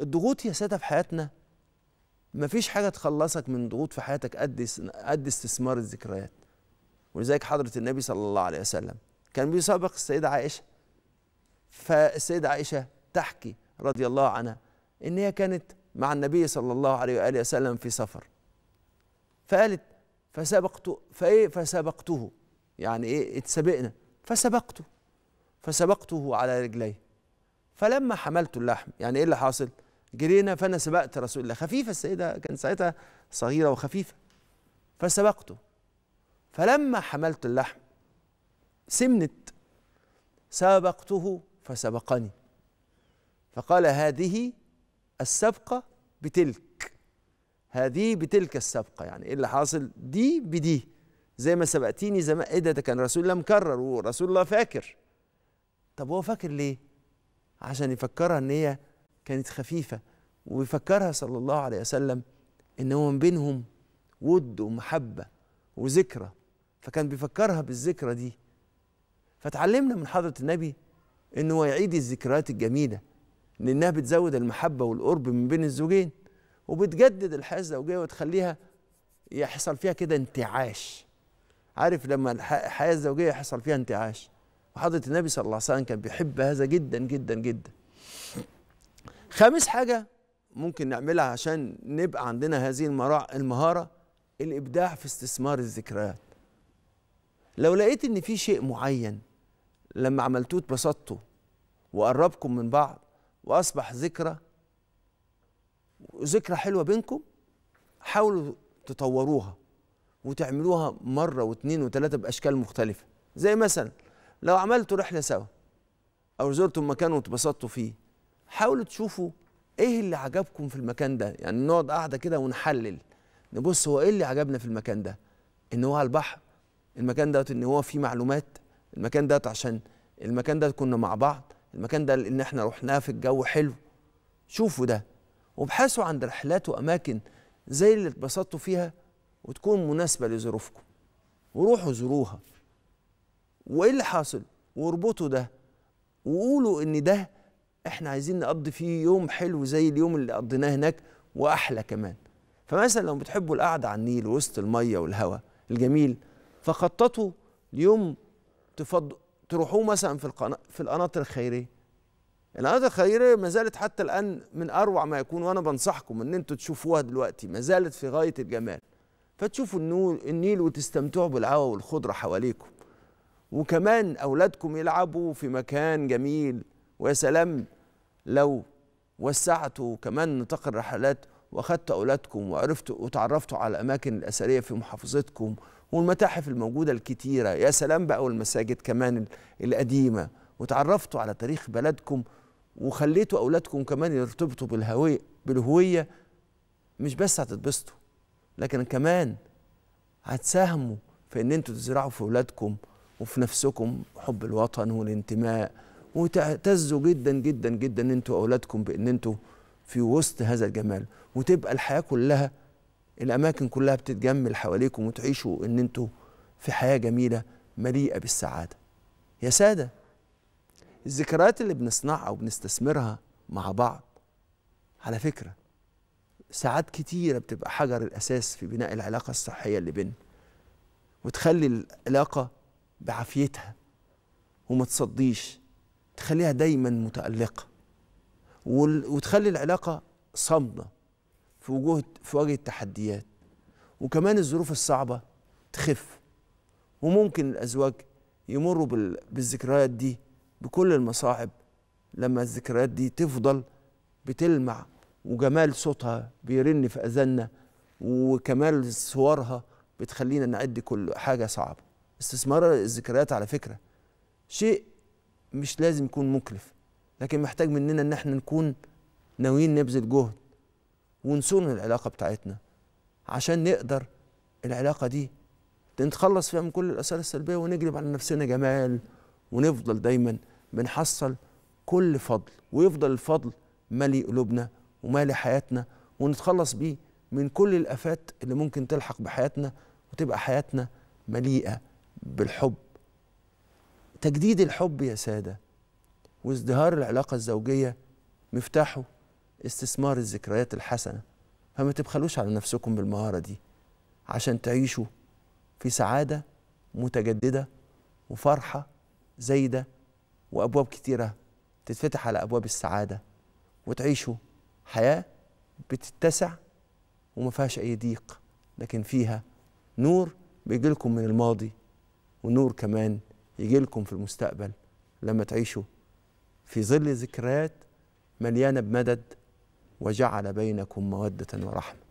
الضغوط يا ساده في حياتنا مفيش حاجه تخلصك من ضغوط في حياتك قد قد استثمار الذكريات ولذلك حضره النبي صلى الله عليه وسلم كان بيسابق السيده عائشه فالسيده عائشه تحكي رضي الله عنها ان هي كانت مع النبي صلى الله عليه واله وسلم في سفر فقالت فسبقت فايه فسبقته يعني ايه اتسبقنا فسبقته فسبقته على رجليه فلما حملت اللحم يعني ايه اللي حاصل جرينا فانا سبقت رسول الله خفيفه السيده كانت ساعتها صغيره وخفيفه فسبقته فلما حملت اللحم سمنت سابقته فسبقني فقال هذه السبقه بتلك هذه بتلك السبقه يعني ايه اللي حاصل دي بدي زي ما سبقتيني زمان ايه ده كان رسول الله مكرر ورسول الله فاكر طب هو فاكر ليه عشان يفكرها ان هي كانت خفيفة ويفكرها صلى الله عليه وسلم إن هو من بينهم ود ومحبة وذكرى فكان بيفكرها بالذكرى دي فتعلمنا من حضرة النبي إن هو يعيد الذكريات الجميلة لأنها بتزود المحبة والقرب من بين الزوجين وبتجدد الحياة الزوجية وتخليها يحصل فيها كده انتعاش عارف لما الحياة الزوجية يحصل فيها انتعاش وحضرة النبي صلى الله عليه وسلم كان بيحب هذا جدا جدا جدا خامس حاجه ممكن نعملها عشان نبقى عندنا هذه المهاره الابداع في استثمار الذكريات لو لقيت ان في شيء معين لما عملتوه اتبسطتوا وقربكم من بعض واصبح ذكرى ذكرى حلوه بينكم حاولوا تطوروها وتعملوها مره واثنين وثلاثه باشكال مختلفه زي مثلا لو عملتوا رحله سوا او زرتم مكان واتبسطتوا فيه حاولوا تشوفوا ايه اللي عجبكم في المكان ده يعني نقعد قاعده كده ونحلل نبص هو ايه اللي عجبنا في المكان ده ان هو على البحر المكان ده ان هو فيه معلومات المكان ده عشان المكان ده كنا مع بعض المكان ده ان احنا رحناه في الجو حلو شوفوا ده وابحثوا عن رحلات واماكن زي اللي اتبسطتوا فيها وتكون مناسبه لظروفكم وروحوا زوروها وايه اللي حاصل واربطوا ده وقولوا ان ده احنا عايزين نقضي فيه يوم حلو زي اليوم اللي قضيناه هناك واحلى كمان فمثلا لو بتحبوا القعده على النيل وسط الميه والهواء الجميل فخططوا يوم تفض... تروحوه مثلا في القنا... في القناطر الخيريه القناطر الخيريه ما زالت حتى الان من اروع ما يكون وانا بنصحكم ان انتوا تشوفوها دلوقتي ما زالت في غايه الجمال فتشوفوا النيل وتستمتعوا بالهواء والخضره حواليكم وكمان اولادكم يلعبوا في مكان جميل ويا سلام لو وسعتوا كمان نطاق الرحلات واخدتوا اولادكم وعرفتوا وتعرفتوا على الاماكن الاثريه في محافظتكم والمتاحف الموجوده الكتيره يا سلام بقى والمساجد كمان القديمه وتعرفتوا على تاريخ بلدكم وخليتوا اولادكم كمان يرتبطوا بالهوية بالهويه مش بس هتتبسطوا لكن كمان هتساهموا في ان انتوا تزرعوا في اولادكم وفي نفسكم حب الوطن والانتماء وتعتزوا جدا جدا جدا ان انتوا اولادكم بان انتوا في وسط هذا الجمال وتبقى الحياه كلها الاماكن كلها بتتجمل حواليكم وتعيشوا ان انتوا في حياه جميله مليئه بالسعاده. يا ساده الذكريات اللي بنصنعها وبنستثمرها مع بعض على فكره ساعات كتيره بتبقى حجر الاساس في بناء العلاقه الصحيه اللي بيننا وتخلي العلاقه بعافيتها وما تصديش تخليها دايما متألقة وتخلي العلاقة صامدة في وجوه في وجه التحديات وكمان الظروف الصعبة تخف وممكن الأزواج يمروا بالذكريات دي بكل المصاعب لما الذكريات دي تفضل بتلمع وجمال صوتها بيرن في أذاننا وكمال صورها بتخلينا نعد كل حاجة صعبة استثمار الذكريات على فكرة شيء مش لازم يكون مكلف لكن محتاج مننا ان احنا نكون ناويين نبذل جهد ونصون العلاقه بتاعتنا عشان نقدر العلاقه دي نتخلص فيها من كل الاثار السلبيه ونجلب على نفسنا جمال ونفضل دايما بنحصل كل فضل ويفضل الفضل مالي قلوبنا ومالي حياتنا ونتخلص بيه من كل الافات اللي ممكن تلحق بحياتنا وتبقى حياتنا مليئه بالحب تجديد الحب يا ساده وازدهار العلاقه الزوجيه مفتاحه استثمار الذكريات الحسنه فما تبخلوش على نفسكم بالمهاره دي عشان تعيشوا في سعاده متجدده وفرحه زايده وابواب كتيره تتفتح على ابواب السعاده وتعيشوا حياه بتتسع وما فيهاش اي ضيق لكن فيها نور بيجيلكم من الماضي ونور كمان يجي لكم في المستقبل لما تعيشوا في ظل ذكريات مليانه بمدد وجعل بينكم موده ورحمه